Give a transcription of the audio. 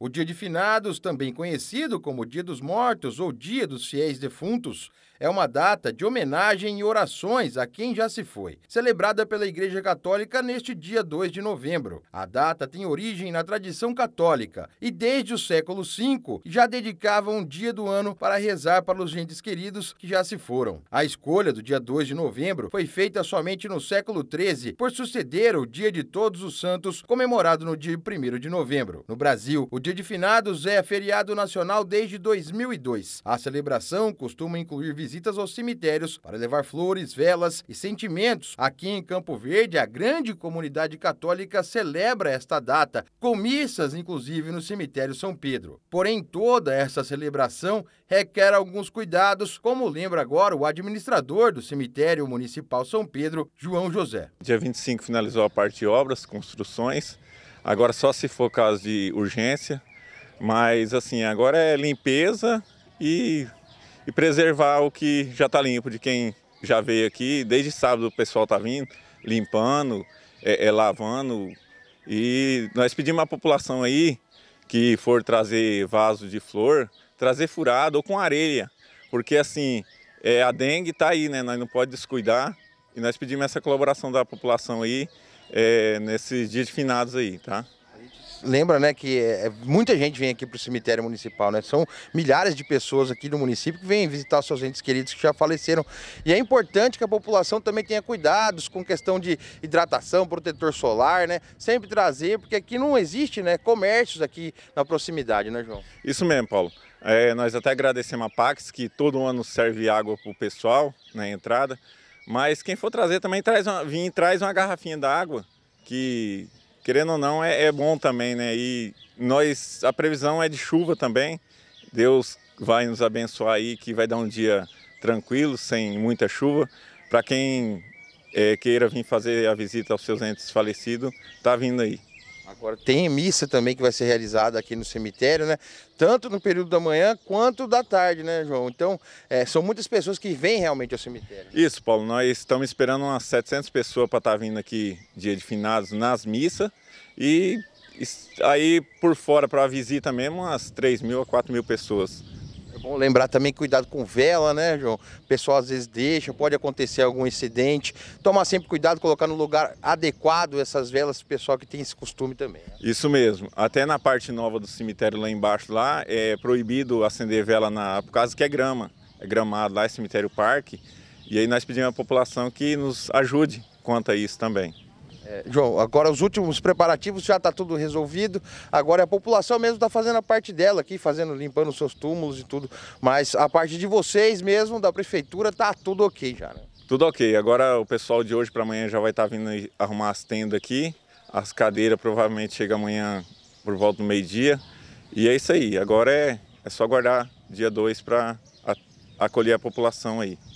O Dia de Finados, também conhecido como Dia dos Mortos ou Dia dos Fiéis Defuntos, é uma data de homenagem e orações a quem já se foi, celebrada pela Igreja Católica neste dia 2 de novembro. A data tem origem na tradição católica e, desde o século V, já dedicava um dia do ano para rezar para os entes queridos que já se foram. A escolha do dia 2 de novembro foi feita somente no século XIII por suceder o Dia de Todos os Santos, comemorado no dia 1 de novembro. No Brasil, o Dia de Finados é feriado nacional desde 2002. A celebração costuma incluir visitas aos cemitérios para levar flores, velas e sentimentos. Aqui em Campo Verde, a grande comunidade católica celebra esta data, com missas inclusive no cemitério São Pedro. Porém, toda essa celebração requer alguns cuidados, como lembra agora o administrador do cemitério municipal São Pedro, João José. Dia 25 finalizou a parte de obras, construções Agora só se for caso de urgência, mas assim, agora é limpeza e, e preservar o que já está limpo de quem já veio aqui. Desde sábado o pessoal está vindo, limpando, é, é, lavando. E nós pedimos à população aí que for trazer vaso de flor, trazer furado ou com areia, porque assim, é, a dengue está aí, né? Nós não pode descuidar. E nós pedimos essa colaboração da população aí é, nesses dias de finados aí, tá? lembra, né, que é, é muita gente vem aqui para o cemitério municipal, né? São milhares de pessoas aqui do município que vêm visitar seus entes queridos que já faleceram. E é importante que a população também tenha cuidados com questão de hidratação, protetor solar, né? Sempre trazer, porque aqui não existe, né, comércios aqui na proximidade, né, João? Isso mesmo, Paulo. É, nós até agradecemos a Pax, que todo ano serve água para o pessoal na entrada. Mas quem for trazer também traz uma, vim, traz uma garrafinha d'água, que querendo ou não é, é, bom também, né? E nós a previsão é de chuva também. Deus vai nos abençoar aí, que vai dar um dia tranquilo, sem muita chuva. Para quem é, queira vir fazer a visita aos seus entes falecidos, tá vindo aí. Agora tem missa também que vai ser realizada aqui no cemitério, né? Tanto no período da manhã quanto da tarde, né, João? Então, é, são muitas pessoas que vêm realmente ao cemitério. Né? Isso, Paulo. Nós estamos esperando umas 700 pessoas para estar tá vindo aqui dia de finados nas missas. E aí por fora para a visita mesmo, umas 3 mil a 4 mil pessoas. Bom lembrar também, cuidado com vela, né, João? O pessoal às vezes deixa, pode acontecer algum incidente. Tomar sempre cuidado, colocar no lugar adequado essas velas, pessoal que tem esse costume também. Né? Isso mesmo. Até na parte nova do cemitério lá embaixo, lá, é proibido acender vela na, por causa que é grama. É gramado lá, é cemitério parque. E aí nós pedimos à população que nos ajude quanto a isso também. É, João, agora os últimos preparativos já está tudo resolvido. Agora é a população mesmo está fazendo a parte dela aqui, fazendo, limpando os seus túmulos e tudo. Mas a parte de vocês mesmo, da prefeitura, está tudo ok já, né? Tudo ok. Agora o pessoal de hoje para amanhã já vai estar tá vindo arrumar as tendas aqui. As cadeiras provavelmente chega amanhã por volta do meio-dia. E é isso aí. Agora é, é só aguardar dia 2 para acolher a população aí.